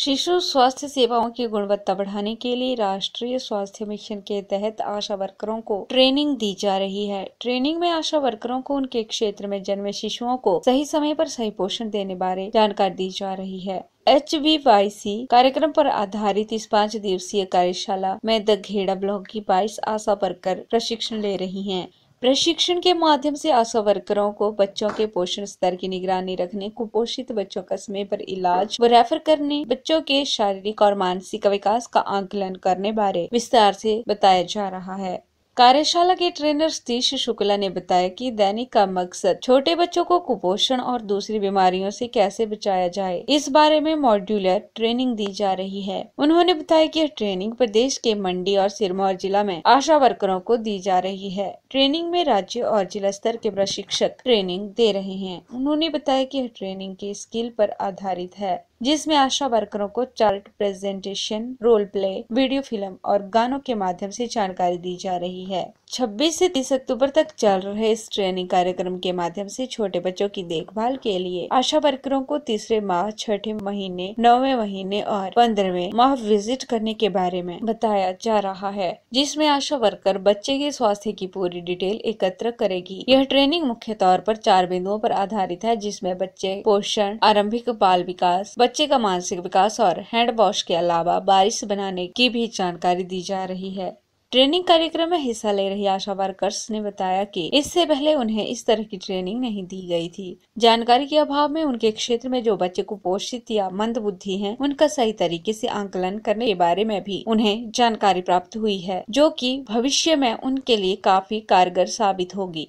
शिशु स्वास्थ्य सेवाओं की गुणवत्ता बढ़ाने के लिए राष्ट्रीय स्वास्थ्य मिशन के तहत आशा वर्करों को ट्रेनिंग दी जा रही है ट्रेनिंग में आशा वर्करों को उनके क्षेत्र में जन्मे शिशुओं को सही समय पर सही पोषण देने बारे जानकारी दी जा रही है एच वी वाई सी कार्यक्रम पर आधारित इस पाँच दिवसीय कार्यशाला में द घेड़ा ब्लॉक की बाईस आशा वर्कर प्रशिक्षण ले रही हैं। प्रशिक्षण के माध्यम से आशा वर्करों को बच्चों के पोषण स्तर की निगरानी रखने कुपोषित बच्चों का समय पर इलाज व रेफर करने बच्चों के शारीरिक और मानसिक विकास का आकलन करने बारे विस्तार से बताया जा रहा है कार्यशाला के ट्रेनर सतीश शुक्ला ने बताया कि दैनिक का मकसद छोटे बच्चों को कुपोषण और दूसरी बीमारियों से कैसे बचाया जाए इस बारे में मॉड्यूलर ट्रेनिंग दी जा रही है उन्होंने बताया कि यह ट्रेनिंग प्रदेश के मंडी और सिरमौर जिला में आशा वर्करों को दी जा रही है ट्रेनिंग में राज्य और जिला स्तर के प्रशिक्षक ट्रेनिंग दे रहे हैं उन्होंने बताया की यह ट्रेनिंग के स्किल आरोप आधारित है जिसमें आशा वर्करों को chart presentation role play video film और गानों के माध्यम से जानकारी दी जा रही है 26 से 30 अक्टूबर तक चल रहे इस ट्रेनिंग कार्यक्रम के माध्यम से छोटे बच्चों की देखभाल के लिए आशा वर्करों को तीसरे माह छठे महीने नौवे महीने और पंद्रहवें माह विजिट करने के बारे में बताया जा रहा है जिसमें आशा वर्कर बच्चे के स्वास्थ्य की पूरी डिटेल एकत्र करेगी यह ट्रेनिंग मुख्य तौर पर चार बिंदुओं पर आधारित है जिसमे बच्चे पोषण आरंभिक बाल विकास बच्चे का मानसिक विकास और हैंड वॉश के अलावा बारिश बनाने की भी जानकारी दी जा रही है ट्रेनिंग कार्यक्रम में हिस्सा ले रही आशा वर्कर्स ने बताया कि इससे पहले उन्हें इस तरह की ट्रेनिंग नहीं दी गई थी जानकारी के अभाव में उनके क्षेत्र में जो बच्चे कुपोषित या मंद बुद्धि है उनका सही तरीके से आंकलन करने के बारे में भी उन्हें जानकारी प्राप्त हुई है जो की भविष्य में उनके लिए काफी कारगर साबित होगी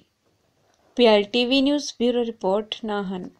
PRTV news bureau report Nahan